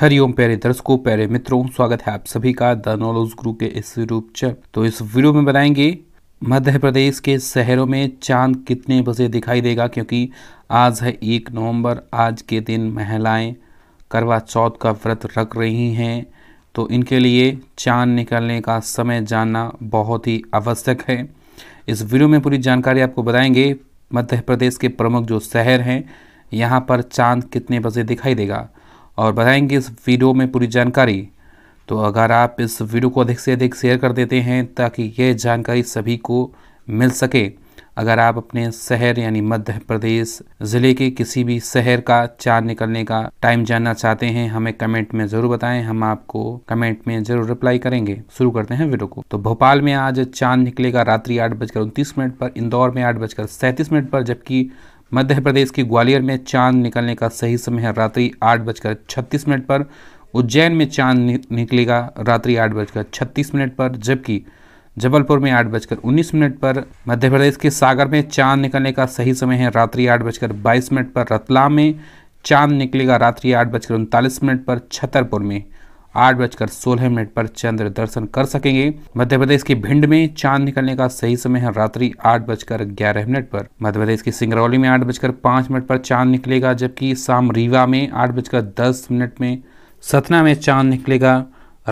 हरिओम प्यारे दर्शकों प्यारे मित्रों स्वागत है आप सभी का द नॉलेज गुरु के इस रूप से तो इस वीडियो में बताएंगे मध्य प्रदेश के शहरों में चांद कितने बजे दिखाई देगा क्योंकि आज है एक नवंबर आज के दिन महिलाएं करवा चौथ का व्रत रख रही हैं तो इनके लिए चांद निकलने का समय जानना बहुत ही आवश्यक है इस वीडियो में पूरी जानकारी आपको बताएंगे मध्य प्रदेश के प्रमुख जो शहर हैं यहाँ पर चांद कितने बजे दिखाई देगा और बताएंगे इस वीडियो में पूरी जानकारी तो अगर आप इस वीडियो को अधिक से अधिक शेयर कर देते हैं ताकि ये जानकारी सभी को मिल सके अगर आप अपने शहर यानी मध्य प्रदेश ज़िले के किसी भी शहर का चार निकलने का टाइम जानना चाहते हैं हमें कमेंट में ज़रूर बताएं हम आपको कमेंट में ज़रूर रिप्लाई करेंगे शुरू करते हैं वीडियो को तो भोपाल में आज चांद निकलेगा रात्रि आठ बजकर उनतीस मिनट पर इंदौर में आठ बजकर सैंतीस मिनट पर जबकि मध्य प्रदेश के ग्वालियर में चांद निकलने का सही समय है रात्रि आठ बजकर छत्तीस मिनट पर उज्जैन में चांद निकलेगा रात्रि आठ बजकर छत्तीस मिनट पर जबकि जबलपुर में आठ बजकर उन्नीस मिनट पर मध्य प्रदेश के सागर में चांद निकलने का सही समय है रात्रि आठ बजकर बाईस मिनट पर रतलाम में चांद निकलेगा रात्रि आठ बजकर उनतालीस मिनट पर छतरपुर में आठ बजकर सोलह मिनट पर चंद्र दर्शन कर सकेंगे मध्य प्रदेश के भिंड में चांद निकलने का सही समय है रात्रि आठ बजकर ग्यारह मिनट पर मध्य प्रदेश के सिंगरौली में आठ बजकर पांच मिनट पर चांद निकलेगा जबकि शाम रीवा में आठ बजकर दस मिनट में सतना में चांद निकलेगा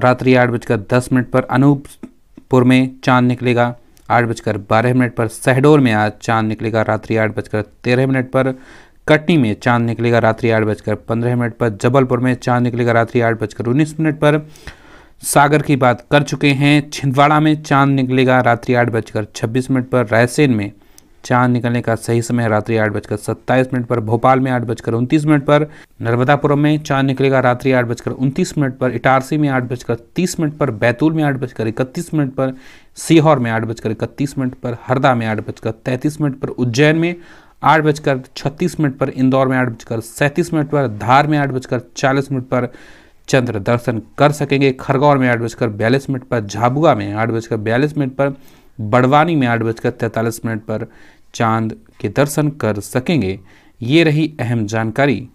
रात्रि आठ बजकर दस मिनट पर अनूपपुर में चांद निकलेगा आठ बजकर बारह मिनट पर शहडोल में आज चांद निकलेगा रात्रि आठ बजकर तेरह मिनट पर कटनी में चांद निकलेगा रात्रि आठ बजकर पंद्रह मिनट पर जबलपुर में चांद निकलेगा रात्रि आठ बजकर उन्नीस मिनट पर सागर की बात कर चुके हैं छिंदवाड़ा में चांद निकलेगा रात्रि आठ बजकर छब्बीस मिनट पर रायसेन में चांद निकलने का सही समय रात्रि आठ बजकर सत्ताईस मिनट पर भोपाल में आठ बजकर उनतीस मिनट पर नर्मदापुरम में चांद निकलेगा रात्रि आठ बजकर उनतीस मिनट पर इटारसी में आठ बजकर तीस मिनट पर बैतूल में आठ बजकर इकतीस मिनट पर सीहोर में आठ बजकर इकतीस मिनट पर हरदा में आठ बजकर तैंतीस मिनट पर उज्जैन में आठ बजकर छत्तीस मिनट पर इंदौर में आठ बजकर सैंतीस मिनट पर धार में आठ बजकर चालीस मिनट पर चंद्र दर्शन कर सकेंगे खरगौर में आठ बजकर बयालीस मिनट पर झाबुआ में आठ बजकर बयालीस मिनट पर बड़वानी में आठ बजकर तैंतालीस मिनट पर चांद के दर्शन कर सकेंगे ये रही अहम जानकारी